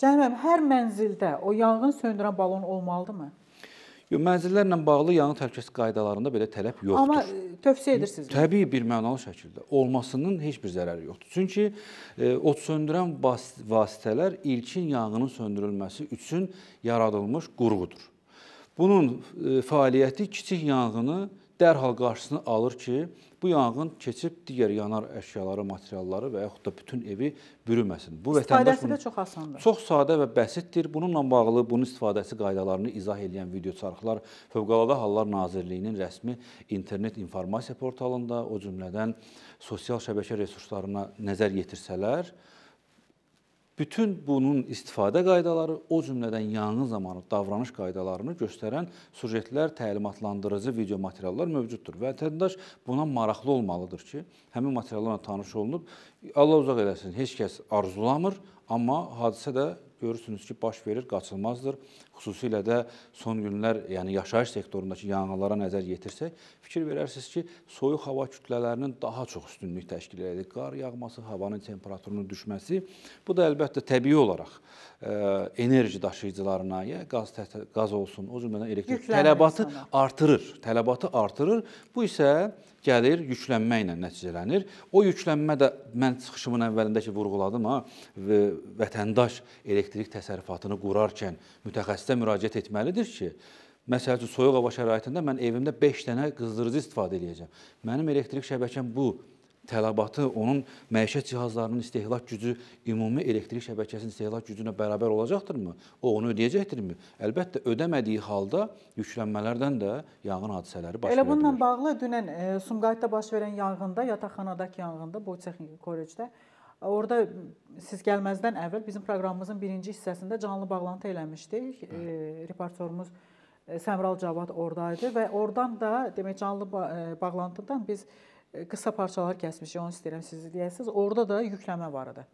Cəhnəm, hər mənzildə o yanğın söndürən balon olmalıdırmı? Yox, mənzillərlə bağlı yanğın təhlükəsizlik qaydalarında belə tələb yoxdur. Amma e, tövsiyə edirsiniz? Təbii bir mənalı şəkildə olmasının heç bir zərəri yoxdur. Çünki e, od söndürən vasitələr ilkin yanğının söndürülməsi üçün yaradılmış qurğudur. Bunun e, fəaliyyəti kiçik yanğını dərhal qarşısını alır ki, bu yanğın keçib digər yanar əşyaları, materialları və yaxud da bütün evi bürüməsin. Bu vətəndaş bunu, də çox asandır. Çox sadə və bəsitdir. Bununla bağlı bunun istifadəsi qaydalarını izah edən video çarxlar Fövqəladə Hallar Nazirliyinin rəsmi internet informasiya portalında, o cümlədən sosial şəbəkə resurslarına nəzər yetirsələr, Bütün bunun istifadə qaydaları, o cümlədən yanğın zamanı davranış qaydalarını göstərən sujetlər, təlimatlandırıcı video materiallar mövcuddur. Vətəndaş buna maraqlı olmalıdır ki, həmin materiallarla tanış olunub, Allah uzaq eləsin, heç kəs arzulamır, amma hadisə də görürsünüz ki, baş verir, qaçılmazdır. Xüsusilə də son günlər, yəni yaşayış sektorundakı yanğınlara nəzər yetirsək, fikir verərsiniz ki, soyuq hava kütlələrinin daha çox üstünlük təşkil edir. Qar yağması, havanın temperaturunun düşməsi, bu da əlbəttə təbii olaraq E, enerji daşıyıcılarına, ya qaz qaz olsun, o cümlədən elektrik tələbatı sana. artırır. Tələbatı artırır. Bu isə gəlir yüklənmə ilə nəticələnir. O yüklənmə də mən çıxışımın əvvəlindəki vurğuladım ha, vətəndaş elektrik təsərrüfatını qurarkən mütəxəssisə müraciət etməlidir ki, Məsəl üçün soyuq hava şəraitində mən evimdə 5 dənə qızdırıcı istifadə edəcəm. Mənim elektrik şəbəkəm bu tələbatı, onun məişət cihazlarının istehlak gücü ümumi elektrik şəbəkəsinin istehlak gücünə bərabər olacaqdırmı? O onu ödəyəcəkdirmi? Əlbəttə ödəmədiyi halda yüklənmələrdən də yanğın hadisələri baş verir. Elə bununla edilir. bağlı dünən e, Sumqayıtda baş verən yanğında, yataqxanadakı yanğında, Boytexnik kollecdə e, Orada siz gəlməzdən əvvəl bizim proqramımızın birinci hissəsində canlı bağlantı eləmişdik. E, reportyorumuz e, Səmral Cavad oradaydı və oradan da demək canlı e, bağlantıdan biz qısa parçalar kəsmişik, onu istəyirəm siz deyəsiniz. Orda da yükləmə var idi.